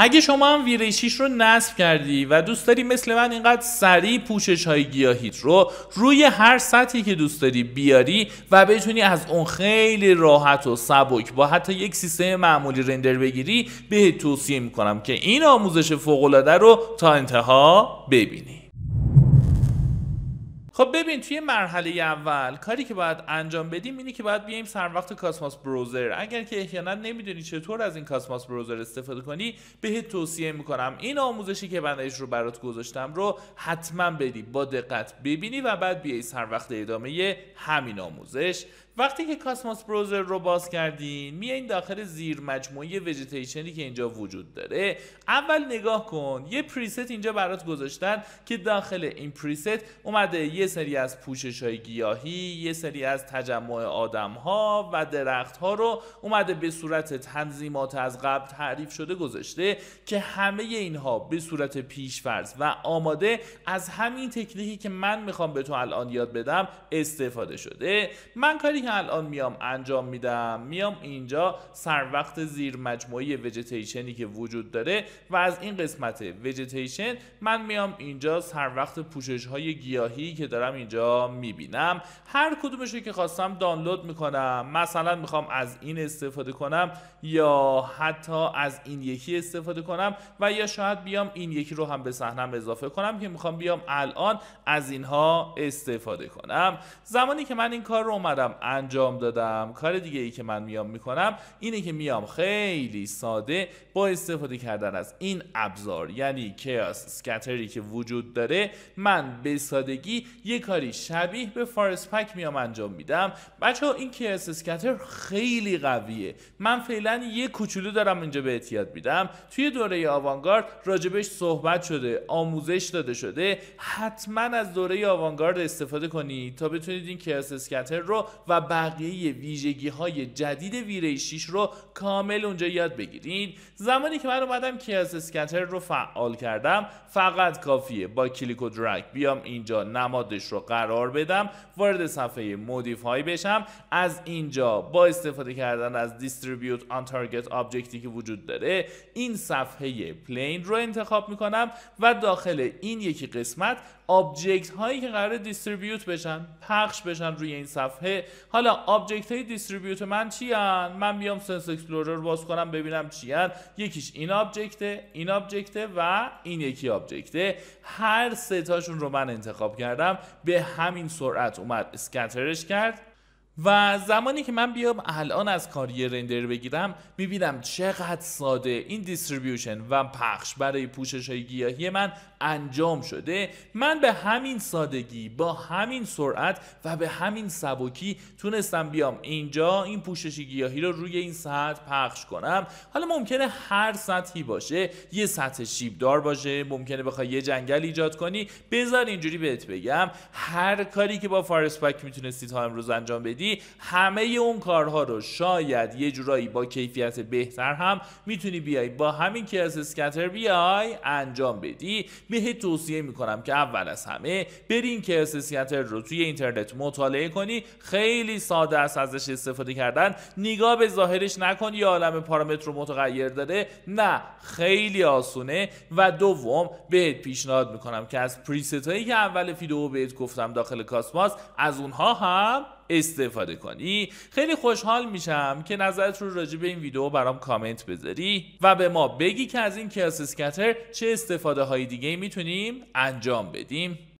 اگه شما هم ویریشیش رو نصب کردی و دوست داری مثل من اینقدر سریع پوشش های گیاهیت رو روی هر سطحی که دوست داری بیاری و بتونی از اون خیلی راحت و سبک با حتی یک سیستم معمولی رندر بگیری به توصیه میکنم که این آموزش فوقالعاده رو تا انتها ببینی خب ببین توی مرحله اول کاری که باید انجام بدیم اینه که باید بیایم سر وقت کاسماس بروزر اگر که احیانا نمیدونی چطور از این کاسماس بروزر استفاده کنی بهت توصیه میکنم این آموزشی که من رو برات گذاشتم رو حتما بدی با دقت ببینی و بعد بیای سر وقت ادامه همین آموزش وقتی که کاسموس بروزر رو باز کردین میایین داخل زیر مجموعه ویژیتیشنی که اینجا وجود داره اول نگاه کن یه پریست اینجا برات گذاشتن که داخل این پریست اومده یه سری از پوشش های گیاهی یه سری از تجمع آدم ها و درخت ها رو اومده به صورت تنظیمات از قبل تعریف شده گذاشته که همه اینها به صورت پیشفرز و آماده از همین تکنیکی که من میخوام به تو الان یاد بدم استفاده شده من کاری الان میام انجام میدم میام اینجا سر وقت زیر مجموعه وجتیشنی که وجود داره و از این قسمت وجتیشن من میام اینجا سر وقت پوشش های گیاهی که دارم اینجا میبینم هر کدومش رو که خواستم دانلود میکنم مثلا میخوام از این استفاده کنم یا حتی از این یکی استفاده کنم و یا شاید بیام این یکی رو هم به صحنم اضافه کنم که میخوام بیام الان از اینها استفاده کنم زمانی که من این کار رو اومدم انجام دادم کار دیگه ای که من میام میکنم اینه که میام خیلی ساده با استفاده کردن از این ابزار یعنی کیاس سکتری که وجود داره من به سادگی یه کاری شبیه به فارس پک میام انجام میدم بچه ها این کیاس اسکتر خیلی قویه من فعلا یه کوچولو دارم اینجا به اعتیاد میدم توی دوره آوانگارد راجبش صحبت شده آموزش داده شده حتما از دوره آوانگارد استفاده کنید تا بتونید این کیاس اسکتر رو و بقیه ویژگی های جدید ویره 6 رو کامل اونجا یاد بگیرید زمانی که من اومدم کیاس اسکتر رو فعال کردم فقط کافیه با کلیک و درگ بیام اینجا نمادش رو قرار بدم وارد صفحه مودیفای بشم از اینجا با استفاده کردن از دیستریبیوت آن تارگت آبجکتی که وجود داره این صفحه پلین رو انتخاب میکنم و داخل این یکی قسمت آبجکت هایی که قرار دیستریبیوت بشن پخش بشن روی این صفحه حالا آبجکت های دیستریبیوت من چی هن؟ من بیام سنس اکسپلورر باز کنم ببینم چی هن. یکیش این آبجکته این آبجکته و این یکی آبجکته هر سه تاشون رو من انتخاب کردم به همین سرعت اومد اسکترش کرد و زمانی که من بیام الان از کاری رندر بگیرم میبینم چقدر ساده این دیستریبیوشن و پخش برای پوشش های گیاهی من انجام شده من به همین سادگی با همین سرعت و به همین سبکی تونستم بیام اینجا این پوشش گیاهی رو روی این سطح پخش کنم حالا ممکنه هر سطحی باشه یه سطح شیبدار باشه ممکنه بخوای یه جنگل ایجاد کنی بذار اینجوری بهت بگم هر کاری که با پک میتونستی تا امروز انجام بدی همه اون کارها رو شاید یه جورایی با کیفیت بهتر هم میتونی بیای با همین کیاس اسکتر بیای انجام بدی بهت توصیه میکنم که اول از همه برین کیاس اسکتر رو توی اینترنت مطالعه کنی خیلی ساده است ازش استفاده کردن نگاه به ظاهرش نکن یه عالم پارامتر رو متغیر داره نه خیلی آسونه و دوم بهت پیشنهاد میکنم که از پریست هایی که اول فیدو بهت گفتم داخل کاسماس از اونها هم استفاده کنی خیلی خوشحال میشم که نظرت رو راجع به این ویدیو برام کامنت بذاری و به ما بگی که از این کیاس اسکتر چه استفاده های دیگه میتونیم انجام بدیم